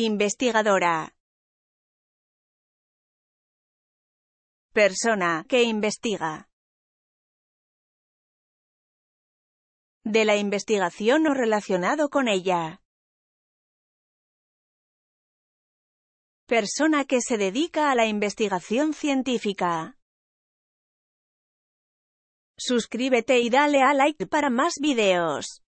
Investigadora. Persona que investiga. De la investigación o relacionado con ella. Persona que se dedica a la investigación científica. Suscríbete y dale a like para más videos.